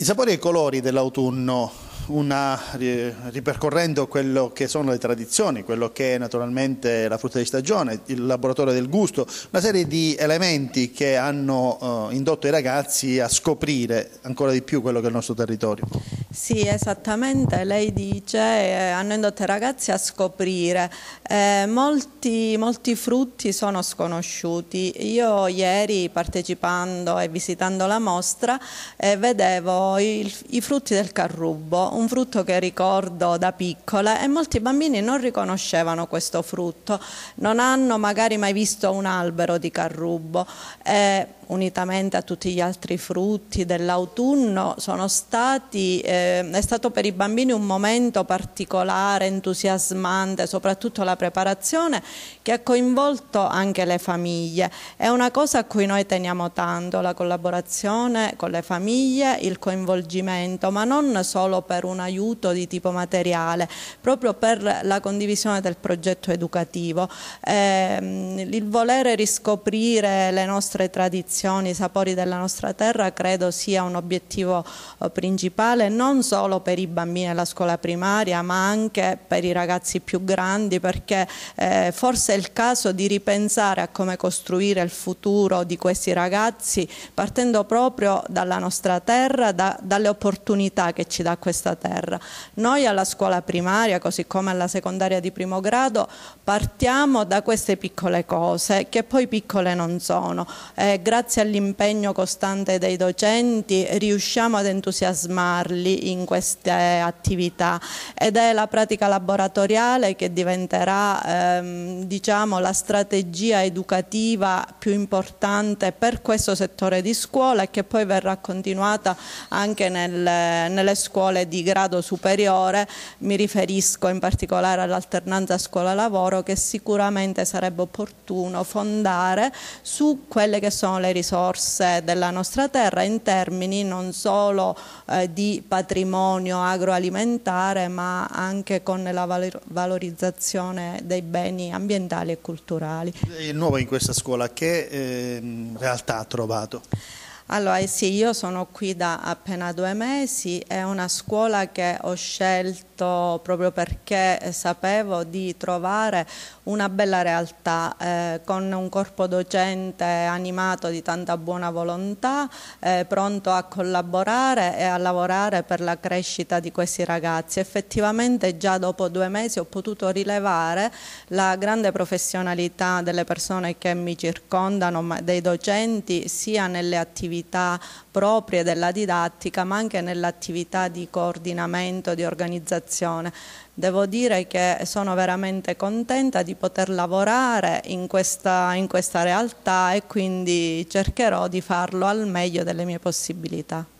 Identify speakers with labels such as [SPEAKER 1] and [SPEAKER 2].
[SPEAKER 1] I sapori e i colori dell'autunno, ripercorrendo quello che sono le tradizioni, quello che è naturalmente la frutta di stagione, il laboratorio del gusto, una serie di elementi che hanno eh, indotto i ragazzi a scoprire ancora di più quello che è il nostro territorio.
[SPEAKER 2] Sì, esattamente, lei dice eh, hanno indotto i ragazzi a scoprire, eh, molti, molti, frutti sono sconosciuti. Io ieri partecipando e visitando la mostra eh, vedevo il, i frutti del carrubbo, un frutto che ricordo da piccola e molti bambini non riconoscevano questo frutto, non hanno magari mai visto un albero di carrubbo. Eh, unitamente a tutti gli altri frutti dell'autunno, stati, eh, è stato per i bambini un momento particolare, entusiasmante, soprattutto la preparazione che ha coinvolto anche le famiglie. È una cosa a cui noi teniamo tanto, la collaborazione con le famiglie, il coinvolgimento, ma non solo per un aiuto di tipo materiale, proprio per la condivisione del progetto educativo. Eh, il volere riscoprire le nostre tradizioni tradizioni, i sapori della nostra terra credo sia un obiettivo eh, principale non solo per i bambini alla scuola primaria ma anche per i ragazzi più grandi perché eh, forse è il caso di ripensare a come costruire il futuro di questi ragazzi partendo proprio dalla nostra terra, da, dalle opportunità che ci dà questa terra. Noi alla scuola primaria così come alla secondaria di primo grado partiamo da queste piccole cose che poi piccole non sono. Eh, grazie grazie all'impegno costante dei docenti riusciamo ad entusiasmarli in queste attività ed è la pratica laboratoriale che diventerà ehm, diciamo, la strategia educativa più importante per questo settore di scuola e che poi verrà continuata anche nelle, nelle scuole di grado superiore, mi riferisco in particolare all'alternanza scuola-lavoro che sicuramente sarebbe opportuno fondare su quelle che sono le risorse risorse della nostra terra in termini non solo eh, di patrimonio agroalimentare ma anche con la valorizzazione dei beni ambientali e culturali.
[SPEAKER 1] Il nuovo in questa scuola che eh, realtà ha trovato?
[SPEAKER 2] Allora eh sì, io sono qui da appena due mesi, è una scuola che ho scelto proprio perché eh, sapevo di trovare una bella realtà eh, con un corpo docente animato di tanta buona volontà, eh, pronto a collaborare e a lavorare per la crescita di questi ragazzi. Effettivamente già dopo due mesi ho potuto rilevare la grande professionalità delle persone che mi circondano, dei docenti, sia nelle attività attività proprie della didattica ma anche nell'attività di coordinamento, di organizzazione. Devo dire che sono veramente contenta di poter lavorare in questa, in questa realtà e quindi cercherò di farlo al meglio delle mie possibilità.